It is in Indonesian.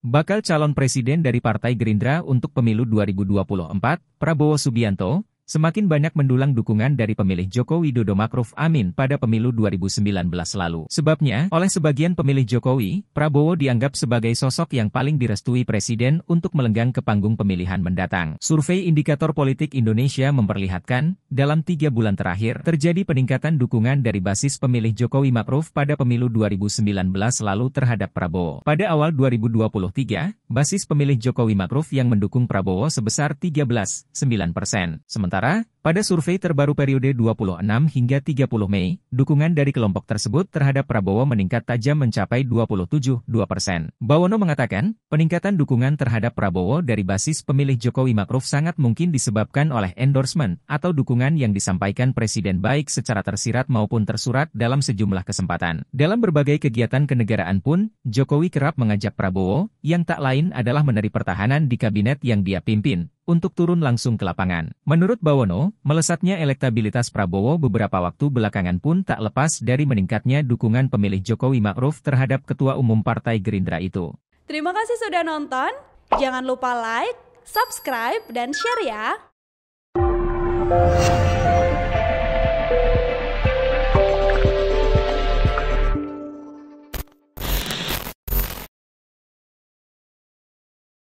Bakal calon presiden dari Partai Gerindra untuk pemilu 2024, Prabowo Subianto, Semakin banyak mendulang dukungan dari pemilih Jokowi-Dodo Makruf Amin pada pemilu 2019 lalu. Sebabnya, oleh sebagian pemilih Jokowi, Prabowo dianggap sebagai sosok yang paling direstui Presiden untuk melenggang ke panggung pemilihan mendatang. Survei Indikator Politik Indonesia memperlihatkan, dalam tiga bulan terakhir, terjadi peningkatan dukungan dari basis pemilih Jokowi Makruf pada pemilu 2019 lalu terhadap Prabowo. Pada awal 2023, basis pemilih Jokowi Makruf yang mendukung Prabowo sebesar 13,9 persen. Sementara Nusantara pada survei terbaru periode 26 hingga 30 Mei, dukungan dari kelompok tersebut terhadap Prabowo meningkat tajam mencapai 27,2 persen. Bawono mengatakan, peningkatan dukungan terhadap Prabowo dari basis pemilih Jokowi Makruf sangat mungkin disebabkan oleh endorsement atau dukungan yang disampaikan Presiden baik secara tersirat maupun tersurat dalam sejumlah kesempatan. Dalam berbagai kegiatan kenegaraan pun, Jokowi kerap mengajak Prabowo, yang tak lain adalah meneri Pertahanan di kabinet yang dia pimpin, untuk turun langsung ke lapangan. Menurut Bawono, melesatnya elektabilitas Prabowo beberapa waktu belakangan pun tak lepas dari meningkatnya dukungan pemilih Jokowi Ma'ruf terhadap Ketua Umum Partai Gerindra itu. Terima kasih sudah nonton, jangan lupa like, subscribe, dan share ya!